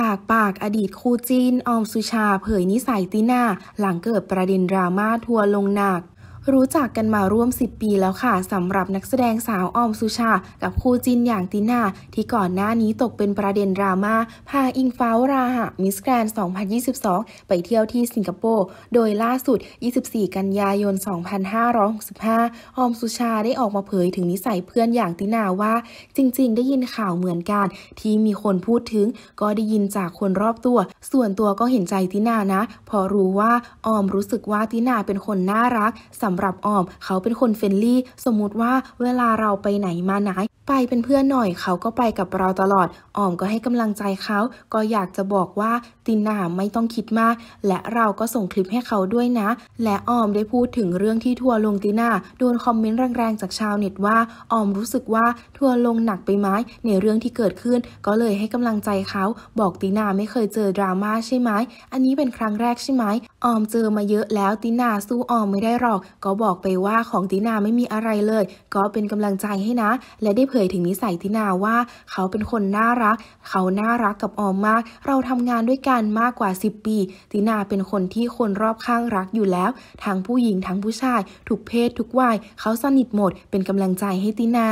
จากปากอดีตคู่จีนออมสุชาเผยนิสัยตินาหลังเกิดประเด็นดราม่าทัวลงหนักรู้จักกันมาร่วม 10 ปีแล้วค่ะสำหรับนักแสดงสาวออมสุชา กับคู่จินอย่างตินาที่ก่อนหน้านี้ตกเป็นประเด็นดราม่าพาอิงฟ้าวราหะมิสแกรน2022 ไปเที่ยวที่สิงคโปร์โดยล่าสุด 24 กันยายน 2565ออมสุชาได้ออกมาเผยถึงนิสัยเพื่อนอย่างตินาว่า จริงๆ ได้ยินข่าวเหมือนกันที่มีคนพูดถึง ก็ได้ยินจากคนรอบตัว ส่วนตัวก็เห็นใจตินานะ พอรู้ว่าออมรู้สึกว่าตินาเป็นคนน่ารักสำหรับออม เขาเป็นคนเฟรนลี่ สมมุติว่าเวลาเราไปไหนมาไหนไปเป็นเพื่อนหน่อยเขาก็ไปกับเราตลอดออมก็ให้กำลังใจเขาก็อยากจะบอกว่าตินาไม่ต้องคิดมาก และเราก็ส่งคลิปให้เขาด้วยนะ และออมได้พูดถึงเรื่องที่ทัวลงตินาโดนคอมเมนต์แรงๆ จากชาวเน็ตว่า ออมรู้สึกว่าทัวลงหนักไปไหมในเรื่องที่เกิดขึ้น ก็เลยให้กำลังใจเขาบอกตินาไม่เคยเจอดราม่าใช่ไหมอันนี้เป็นครั้งแรกใช่ไหมออมเจอมาเยอะแล้วตินาสู้ออมไม่ได้หรอกก็บอกไปว่าของตินาไม่มีอะไรเลย ก็เป็นกำลังใจให้นะ และได้เผยถึงนิสัยตินาว่า เขาเป็นคนน่ารัก เขาน่ารักกับออมมาก เราทำงานด้วยกันมากกว่า 10 ปีตินาเป็นคนที่คนรอบข้างรักอยู่แล้วทั้งผู้หญิงทั้งผู้ชายทุกเพศทุกวัยเขาสนิทหมดเป็นกำลังใจให้ตินา